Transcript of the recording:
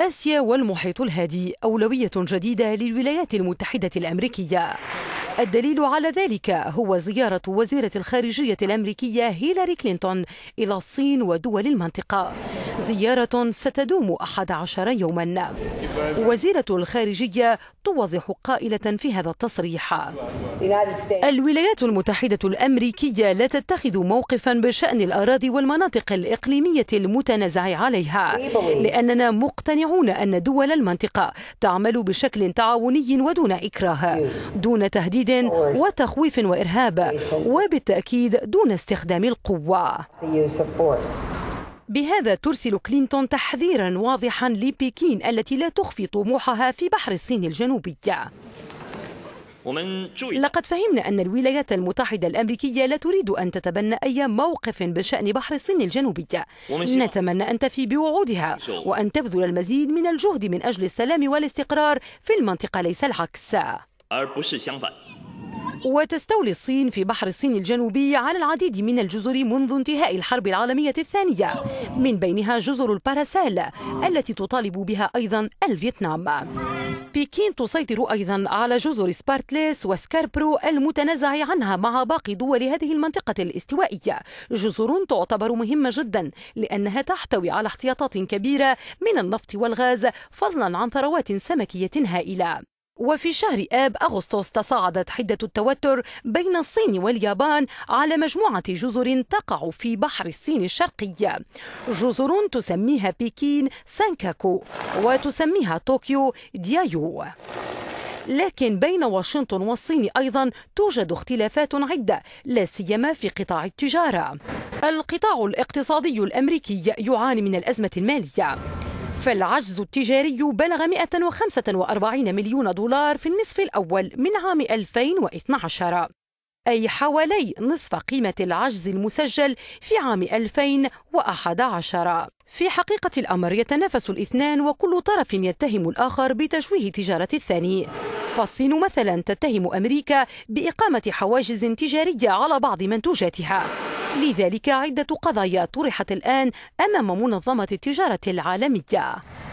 آسيا والمحيط الهادي أولوية جديدة للولايات المتحدة الأمريكية الدليل على ذلك هو زيارة وزيرة الخارجية الأمريكية هيلاري كلينتون إلى الصين ودول المنطقة زيارة ستدوم 11 يوما وزيرة الخارجية توضح قائلة في هذا التصريح الولايات المتحدة الأمريكية لا تتخذ موقفا بشأن الأراضي والمناطق الإقليمية المتنازع عليها لأننا مقتنعون أن دول المنطقة تعمل بشكل تعاوني ودون إكراه دون تهديد وتخويف وإرهاب وبالتأكيد دون استخدام القوة بهذا ترسل كلينتون تحذيرا واضحا لبكين التي لا تخفي طموحها في بحر الصين الجنوبي لقد فهمنا أن الولايات المتحدة الأمريكية لا تريد أن تتبنى أي موقف بشأن بحر الصين الجنوبي نتمنى أن تفي بوعودها وأن تبذل المزيد من الجهد من أجل السلام والاستقرار في المنطقة ليس العكس وتستولي الصين في بحر الصين الجنوبي على العديد من الجزر منذ انتهاء الحرب العالمية الثانية من بينها جزر الباراسال التي تطالب بها أيضا الفيتنام بكين تسيطر أيضا على جزر سبارتليس وسكاربرو المتنازع عنها مع باقي دول هذه المنطقة الاستوائية جزر تعتبر مهمة جدا لأنها تحتوي على احتياطات كبيرة من النفط والغاز فضلا عن ثروات سمكية هائلة وفي شهر آب أغسطس تصاعدت حدة التوتر بين الصين واليابان على مجموعة جزر تقع في بحر الصين الشرقية جزر تسميها بكين سانكاكو وتسميها طوكيو ديايو لكن بين واشنطن والصين أيضا توجد اختلافات عدة لا سيما في قطاع التجارة القطاع الاقتصادي الأمريكي يعاني من الأزمة المالية فالعجز التجاري بلغ 145 مليون دولار في النصف الأول من عام 2012 أي حوالي نصف قيمة العجز المسجل في عام 2011 في حقيقة الأمر يتنافس الاثنان وكل طرف يتهم الآخر بتشويه تجارة الثاني فالصين مثلا تتهم أمريكا بإقامة حواجز تجارية على بعض منتوجاتها لذلك عدة قضايا طرحت الآن أمام منظمة التجارة العالمية